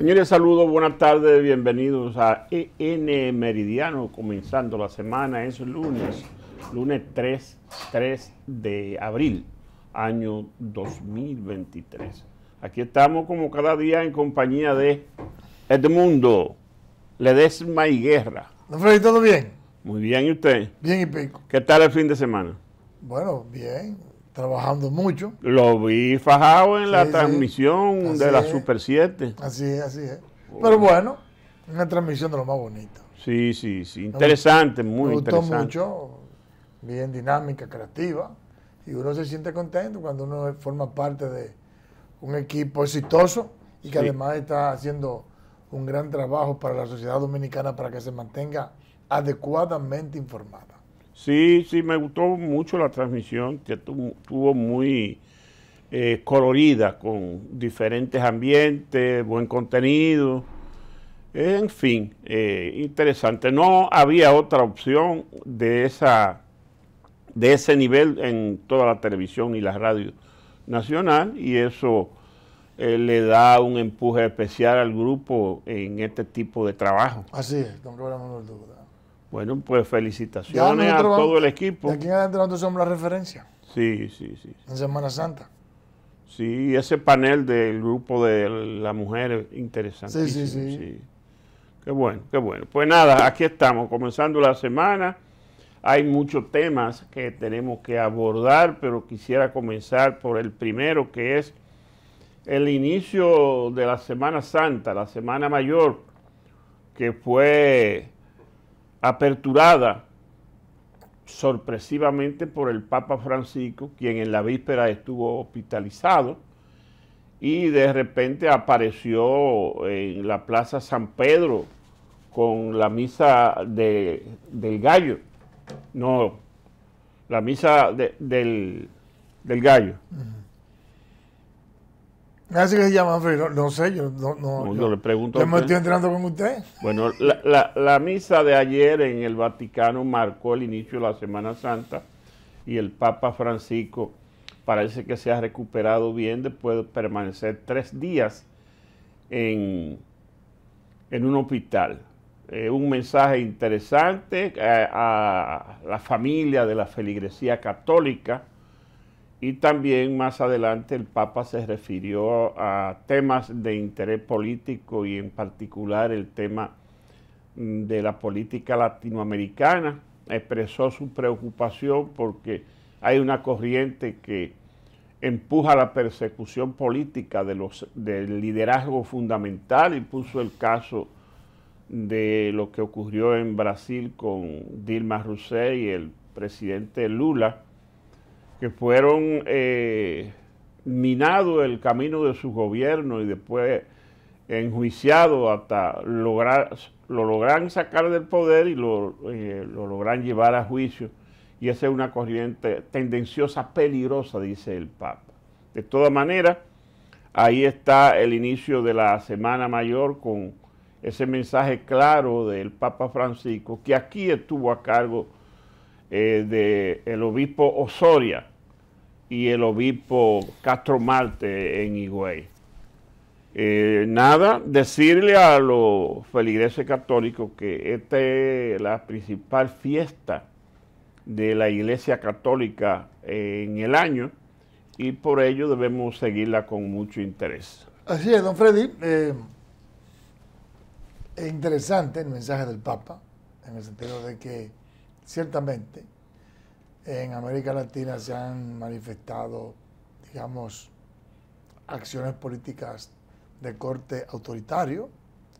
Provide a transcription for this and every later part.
Señores, saludos, buenas tardes, bienvenidos a EN Meridiano, comenzando la semana, es lunes, lunes 3, 3 de abril, año 2023. Aquí estamos como cada día en compañía de Edmundo Ledesma y Guerra. Freddy, ¿todo bien? Muy bien, ¿y usted? Bien y pico. ¿Qué tal el fin de semana? Bueno, bien, trabajando mucho. Lo vi fajado en la transmisión de la Super 7. Así es, así es. Pero bueno, una transmisión de lo más bonito. Sí, sí, sí. Interesante, muy interesante. Gustó mucho, bien dinámica, creativa. Y uno se siente contento cuando uno forma parte de un equipo exitoso y que además está haciendo un gran trabajo para la sociedad dominicana para que se mantenga adecuadamente informado. Sí, sí, me gustó mucho la transmisión, que estuvo muy eh, colorida, con diferentes ambientes, buen contenido, en fin, eh, interesante. No había otra opción de, esa, de ese nivel en toda la televisión y la radio nacional y eso eh, le da un empuje especial al grupo en este tipo de trabajo. Así es, don Manuel Duda. Bueno, pues felicitaciones a todo el equipo. De aquí en adelante nosotros somos la referencia. Sí, sí, sí. En Semana Santa. Sí, ese panel del grupo de las mujeres, interesante. sí, sí, sí. Qué bueno, qué bueno. Pues nada, aquí estamos, comenzando la semana. Hay muchos temas que tenemos que abordar, pero quisiera comenzar por el primero, que es el inicio de la Semana Santa, la Semana Mayor, que fue aperturada sorpresivamente por el Papa Francisco, quien en la víspera estuvo hospitalizado y de repente apareció en la Plaza San Pedro con la misa de, del gallo, no, la misa del, gallo. Así ah, que se llama no, no, sé, yo no, le estoy entrando con usted. Bueno, la, misa de ayer en el Vaticano marcó el inicio de la Semana Santa y el Papa Francisco parece que se ha recuperado bien después de permanecer tres días en, un hospital. Eh, un mensaje interesante eh, a la familia de la feligresía católica y también más adelante el Papa se refirió a temas de interés político y en particular el tema mm, de la política latinoamericana. Expresó su preocupación porque hay una corriente que empuja la persecución política del liderazgo fundamental y puso el caso de lo que ocurrió en Brasil con Dilma Rousseff y el presidente Lula que fueron minado eh, minados el camino de su gobierno y después enjuiciados hasta lograr, lo logran sacar del poder y lo, eh, lo logran llevar a juicio. Y esa es una corriente tendenciosa, peligrosa, dice el Papa. De todas maneras, ahí está el inicio de la Semana Mayor con ese mensaje claro del Papa Francisco, que aquí estuvo a cargo eh, de el obispo Osoria y el obispo Castro Marte en Higüey. Eh, nada, decirle a los feligreses católicos que esta es la principal fiesta de la Iglesia Católica en el año y por ello debemos seguirla con mucho interés. Así es, don Freddy. Eh, es interesante el mensaje del Papa, en el sentido de que Ciertamente, en América Latina se han manifestado, digamos, acciones políticas de corte autoritario.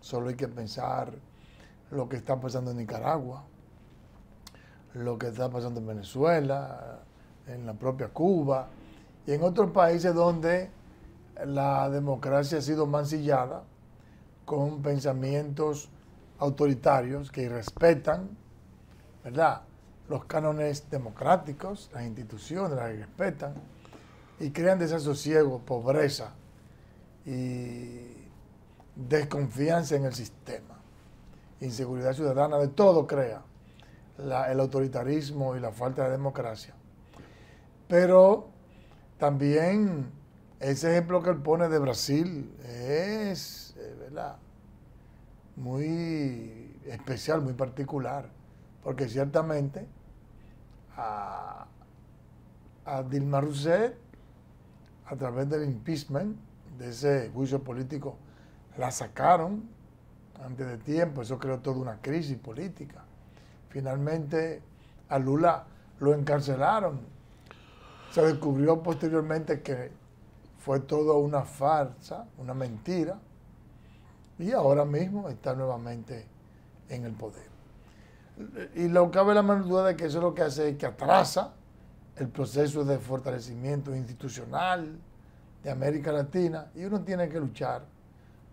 Solo hay que pensar lo que está pasando en Nicaragua, lo que está pasando en Venezuela, en la propia Cuba y en otros países donde la democracia ha sido mancillada con pensamientos autoritarios que respetan ¿verdad? los cánones democráticos, las instituciones las que respetan y crean desasosiego, pobreza y desconfianza en el sistema, inseguridad ciudadana, de todo crea el autoritarismo y la falta de democracia. Pero también ese ejemplo que él pone de Brasil es, eh, ¿verdad? muy especial, muy particular porque ciertamente a, Dilma Rousseff, a través del impeachment, de ese juicio político, la sacaron antes de tiempo, eso creó toda una crisis política. Finalmente a Lula lo encarcelaron. Se descubrió posteriormente que fue todo una farsa, una mentira, y ahora mismo está nuevamente en el poder. Y no cabe la menor duda de que eso es lo que hace es que atrasa el proceso de fortalecimiento institucional de América Latina y uno tiene que luchar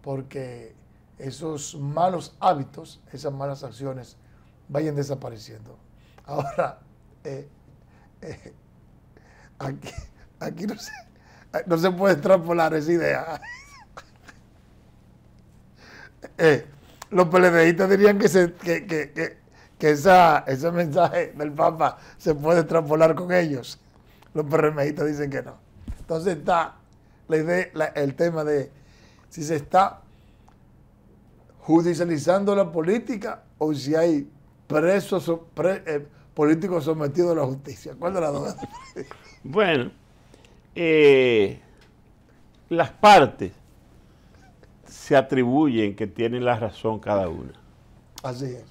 porque esos malos hábitos, esas malas acciones vayan desapareciendo. Ahora, eh, eh, aquí, aquí no, se, puede extrapolar esa idea. Eh, los PLDistas dirían que, se, que que ese mensaje del Papa se puede extrapolar con ellos. Los perremejistas dicen que no. Entonces está la idea, el tema de si se está judicializando la política o si hay presos eh, políticos sometidos a la justicia. ¿Cuál de las dos? bueno, eh, las partes se atribuyen que tienen la razón cada una. Así es.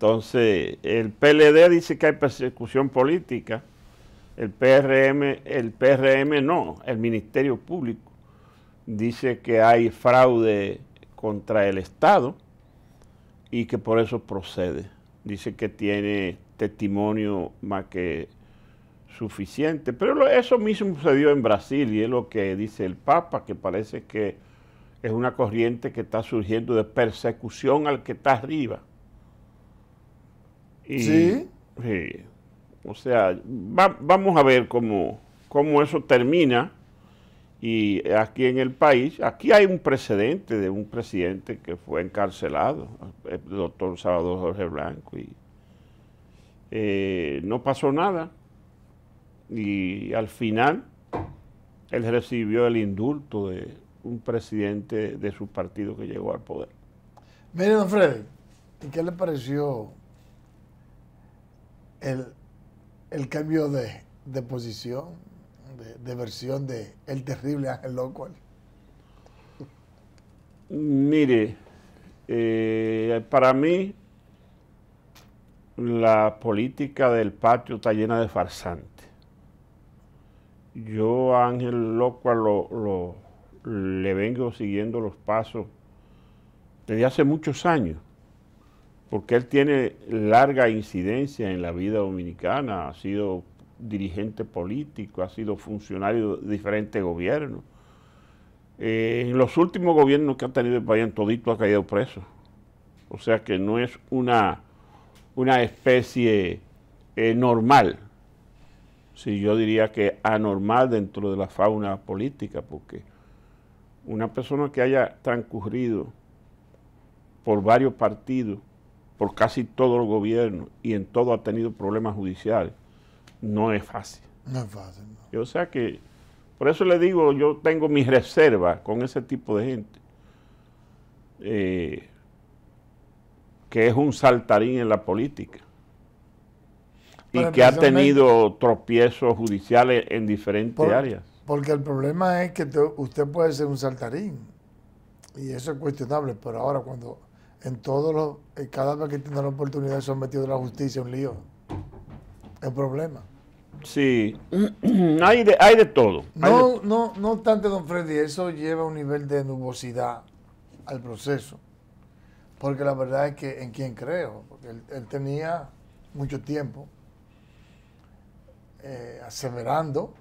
Entonces, el PLD dice que hay persecución política, el PRM, el PRM no, el Ministerio Público dice que hay fraude contra el Estado y que por eso procede. Dice que tiene testimonio más que suficiente. Pero eso mismo sucedió en Brasil y es lo que dice el Papa, que parece que es una corriente que está surgiendo de persecución al que está arriba ¿Sí? sí. O sea, vamos a ver cómo, cómo eso termina. Y aquí en el país, aquí hay un precedente de un presidente que fue encarcelado, el doctor Salvador Jorge Blanco, y eh, no pasó nada. Y al final, él recibió el indulto de un presidente de su partido que llegó al poder. Mire, don Fred, ¿y qué le pareció el, cambio de, posición, de, versión de El terrible Ángel Locual? Mire, eh, para mí la política del patio está llena de farsantes. Yo a Ángel Locual lo, lo, le vengo siguiendo los pasos desde hace muchos años porque él tiene larga incidencia en la vida dominicana, ha sido dirigente político, ha sido funcionario de diferentes gobiernos. Eh, en los últimos gobiernos que ha tenido el país, en todito ha caído preso. O sea que no es una, una especie eh, normal, si yo diría que anormal dentro de la fauna política, porque una persona que haya transcurrido por varios partidos por casi todo el gobierno y en todo ha tenido problemas judiciales, no es fácil. No es fácil. No. O sea que, por eso le digo, yo tengo mis reservas con ese tipo de gente, eh, que es un saltarín en la política y que ha tenido tropiezos judiciales en diferentes áreas. Porque el problema es que usted puede ser un saltarín y eso es cuestionable, pero ahora cuando en todos los, cada vez que tienen la oportunidad de metidos de la justicia, un lío, es un problema. Sí, hay de, todo. No, no, no obstante, don Freddy, eso lleva un nivel de nubosidad al proceso, porque la verdad es que en quien creo, porque él, tenía mucho tiempo eh, aseverando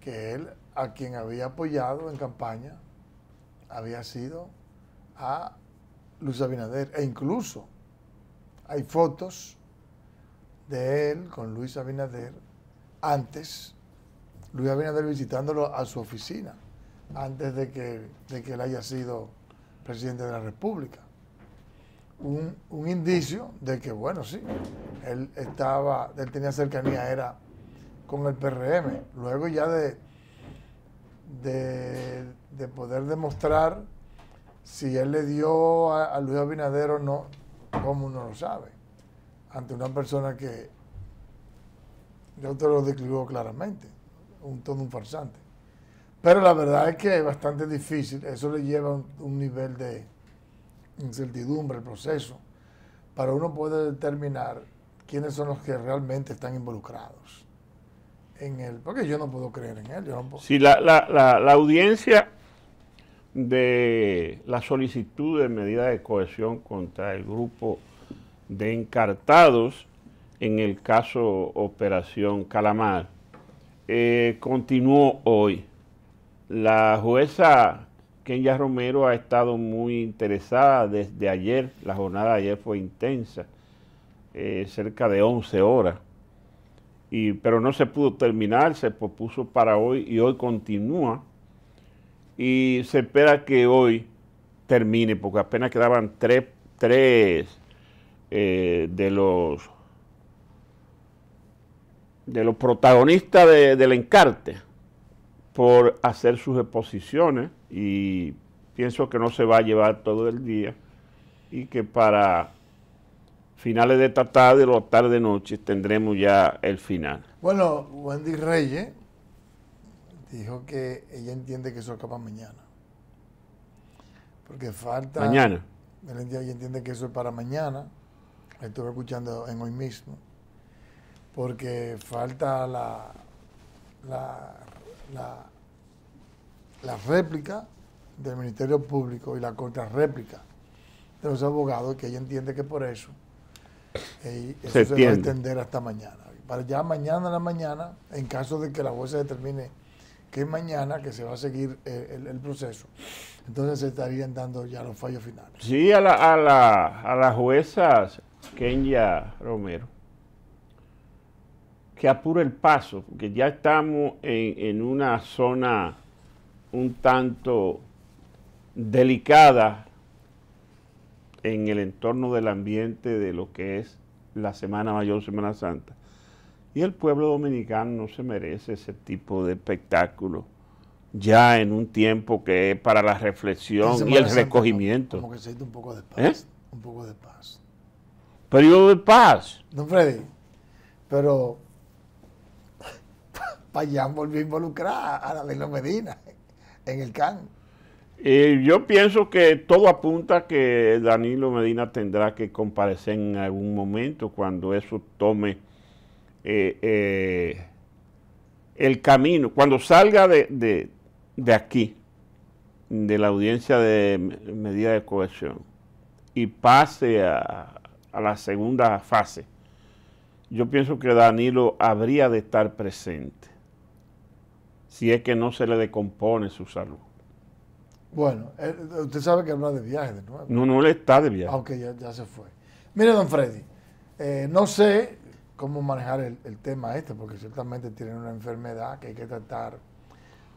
que él, a quien había apoyado en campaña, había sido a Luis Abinader, e incluso hay fotos de él con Luis Abinader antes, Luis Abinader visitándolo a su oficina, antes de que, que él haya sido presidente de la República. Un, indicio de que, bueno, sí, él estaba, él tenía cercanía, era con el PRM. Luego ya de, de, de poder demostrar si él le dio a, Luis Abinader o no, ¿cómo uno lo sabe? Ante una persona que yo te lo describo claramente, un todo un farsante. Pero la verdad es que es bastante difícil, eso le lleva un, un nivel de incertidumbre el proceso, para uno poder determinar quiénes son los que realmente están involucrados en él, porque yo no puedo creer en él. Yo no puedo. Si la, la, la audiencia de la solicitud de medida de cohesión contra el grupo de encartados en el caso Operación Calamar. Eh, continuó hoy. La jueza Kenya Romero ha estado muy interesada desde ayer, la jornada ayer fue intensa, eh, cerca de 11 horas, y, pero no se pudo terminar, se propuso para hoy y hoy continúa y se espera que hoy termine, porque apenas quedaban tres, tres eh, de los de los protagonistas del encarte por hacer sus exposiciones y pienso que no se va a llevar todo el día y que para finales de esta tarde o tarde noche tendremos ya el final. Bueno, Wendy Reyes dijo que ella entiende que eso acaba mañana. Porque falta... Mañana. Ella entiende que eso es para mañana. Estuve escuchando en hoy mismo. Porque falta la, la, réplica del Ministerio Público y la contrarréplica de los abogados, que ella entiende que por eso, eso se, se va hasta mañana. Para ya mañana en la mañana, en caso de que la voz se determine que mañana, que se va a seguir eh, el, proceso. Entonces se estarían dando ya los fallos finales. Sí, a la, a la, a jueza Kenya Romero, que apure el paso, porque ya estamos en una zona un tanto delicada en el entorno del ambiente de lo que es la Semana Mayor, Semana Santa y el pueblo dominicano no se merece ese tipo de espectáculo ya en un tiempo que es para la reflexión y el recogimiento. Como, que se un poco de paz. ¿Eh? Un poco de paz. Periodo de paz. No, Freddy, pero Payán volvió a involucrar a Danilo Medina en el CAN. y eh, yo pienso que todo apunta que Danilo Medina tendrá que comparecer en algún momento cuando eso tome eh, eh, el camino, cuando salga de, aquí, de la audiencia de medida de cohesión, y pase a, la segunda fase, yo pienso que Danilo habría de estar presente, si es que no se le decompone su salud. Bueno, eh, usted sabe que habla de viaje de nuevo. No, no, le está de viaje. Aunque ah, ya, se fue. Mire, don Freddy, no sé cómo manejar el, tema este, porque ciertamente tiene una enfermedad que hay que tratar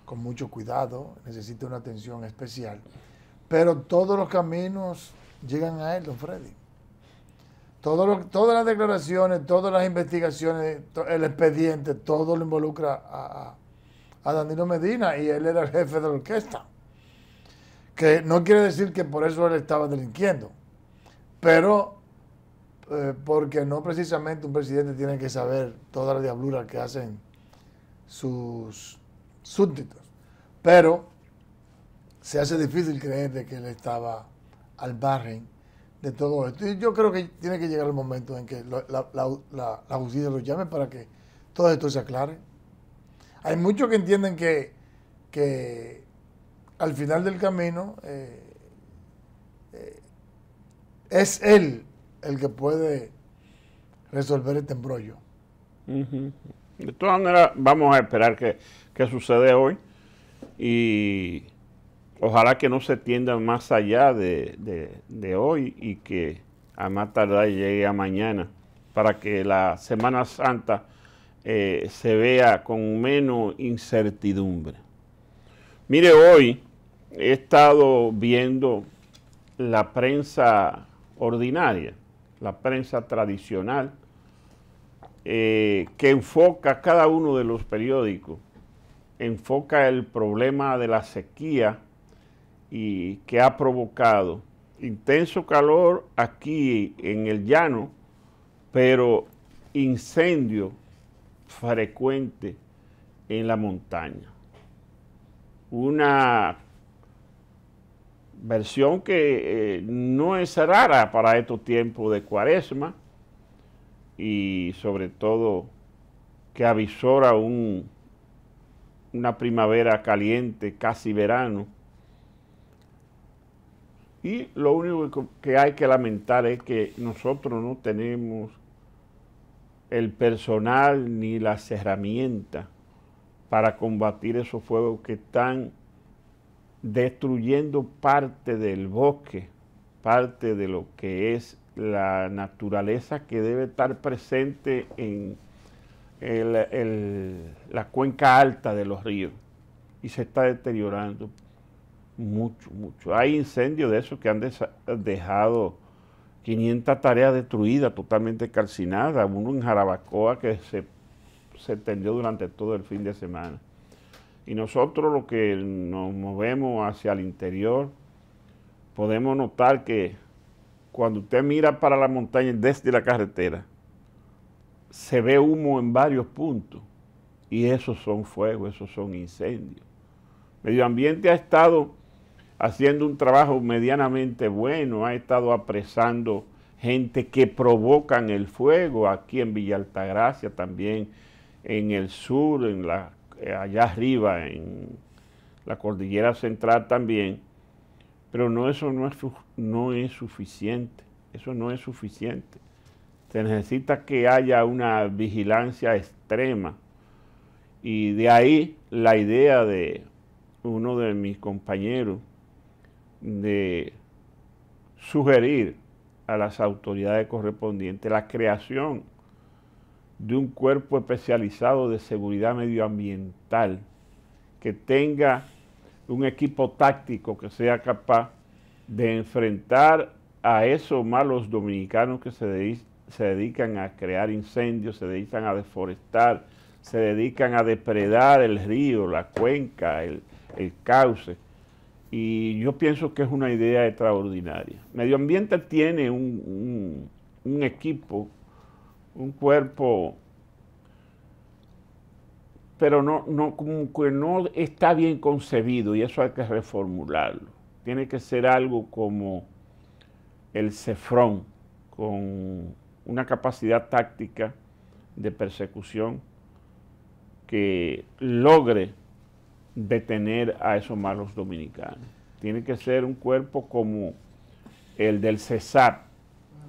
con mucho cuidado, necesita una atención especial. Pero todos los caminos llegan a él, don Freddy. todas las declaraciones, todas las investigaciones, el expediente, todo lo involucra a, a, a Danilo Medina y él era el jefe de la orquesta. Que no quiere decir que por eso él estaba delinquiendo, pero eh, porque no precisamente un presidente tiene que saber toda la diablura que hacen sus súbditos, pero se hace difícil creer de que él estaba al margen de todo esto. Y yo creo que tiene que llegar el momento en que la, justicia lo llame para que todo esto se aclare. Hay muchos que entienden que, al final del camino eh, eh, es él el que puede resolver este embrollo. De todas maneras, vamos a esperar que, que sucede hoy y ojalá que no se tienda más allá de, hoy y que a más tardar llegue a mañana para que la Semana Santa eh, se vea con menos incertidumbre. Mire, hoy he estado viendo la prensa ordinaria la prensa tradicional, eh, que enfoca cada uno de los periódicos, enfoca el problema de la sequía y que ha provocado intenso calor aquí en el llano, pero incendio frecuente en la montaña. Una versión que eh, no es rara para estos tiempos de cuaresma y sobre todo que avisora una primavera caliente, casi verano. Y lo único que hay que lamentar es que nosotros no tenemos el personal ni las herramientas para combatir esos fuegos que están destruyendo parte del bosque, parte de lo que es la naturaleza que debe estar presente en la cuenca alta de los ríos. Y se está deteriorando mucho, mucho. Hay incendios de esos que han dejado 500 tareas destruidas, totalmente calcinadas. Uno en Jarabacoa que se, se tendió durante todo el fin de semana. Y nosotros los que nos movemos hacia el interior, podemos notar que cuando usted mira para la montaña desde la carretera, se ve humo en varios puntos. Y esos son fuegos, esos son incendios. Medio Ambiente ha estado haciendo un trabajo medianamente bueno, ha estado apresando gente que provocan el fuego aquí en Villa Altagracia, también en el sur, en la eh, allá arriba, en la cordillera central también, pero no, eso no es, no es suficiente, eso no es suficiente. Se necesita que haya una vigilancia extrema y de ahí la idea de uno de mis compañeros de sugerir a las autoridades correspondientes la creación de un cuerpo especializado de seguridad medioambiental que tenga un equipo táctico que sea capaz de enfrentar a esos malos dominicanos que se, dedican a crear incendios, se dedican a deforestar, se dedican a depredar el río, la cuenca, el, cauce. Y yo pienso que es una idea extraordinaria. Medio Ambiente tiene un, un, un equipo un cuerpo, pero no, no, como que no está bien concebido y eso hay que reformularlo. Tiene que ser algo como el cefrón, con una capacidad táctica de persecución que logre detener a esos malos dominicanos. Tiene que ser un cuerpo como el del César,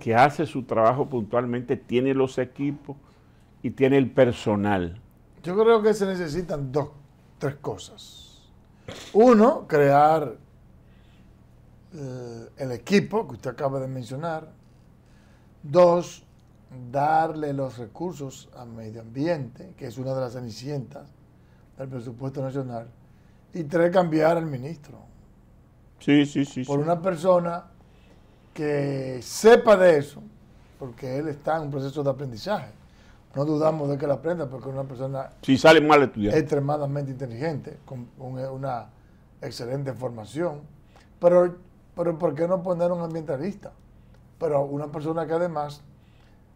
que hace su trabajo puntualmente, tiene los equipos y tiene el personal. Yo creo que se necesitan dos, tres cosas. Uno, crear eh, el equipo que usted acaba de mencionar. Dos, darle los recursos al medio ambiente, que es una de las cenicientas del presupuesto nacional. Y tres, cambiar al ministro. Sí, sí, sí. Por una persona que sepa de eso, porque él está en un proceso de aprendizaje. No dudamos de que él aprenda, porque es una persona si sale mal extremadamente inteligente, con una excelente formación. Pero, pero ¿por qué no poner un ambientalista? Pero una persona que además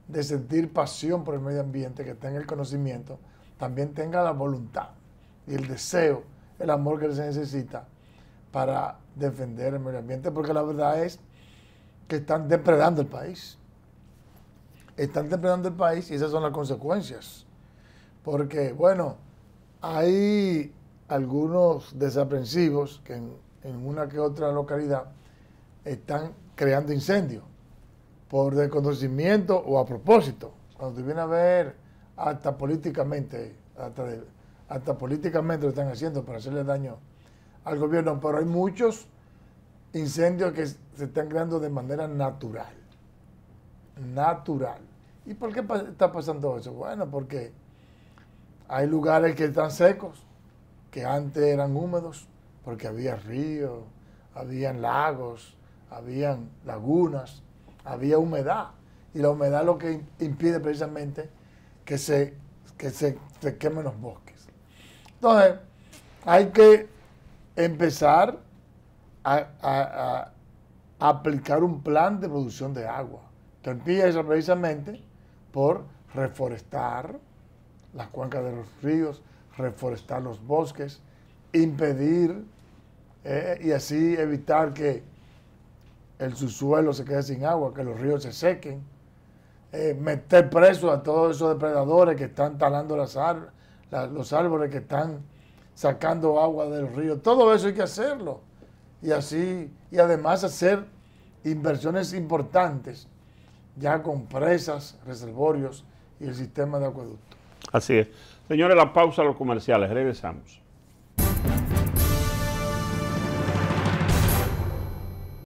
de sentir pasión por el medio ambiente, que tenga el conocimiento, también tenga la voluntad y el deseo, el amor que se necesita para defender el medio ambiente, porque la verdad es que están depredando el país. Están depredando el país y esas son las consecuencias. Porque, bueno, hay algunos desaprensivos que en, una que otra localidad están creando incendios por desconocimiento o a propósito. Cuando te viene a ver hasta políticamente, hasta, hasta políticamente lo están haciendo para hacerle daño al gobierno, pero hay muchos incendios que se están creando de manera natural. Natural. ¿Y por qué está pasando eso? Bueno, porque hay lugares que están secos, que antes eran húmedos, porque había ríos, habían lagos, habían lagunas, había humedad. Y la humedad lo que impide precisamente que se, que se quemen los bosques. Entonces, hay que empezar a, aplicar un plan de producción de agua, Tantilla es precisamente por reforestar las cuencas de los ríos, reforestar los bosques, impedir eh, y así evitar que el subsuelo se quede sin agua, que los ríos se sequen, eh, meter preso a todos esos depredadores que están talando los árboles, que están sacando agua del río. Todo eso hay que hacerlo y así, y además hacer inversiones importantes ya con presas, reservorios y el sistema de acueducto. Así es. Señores, la pausa a los comerciales. Regresamos.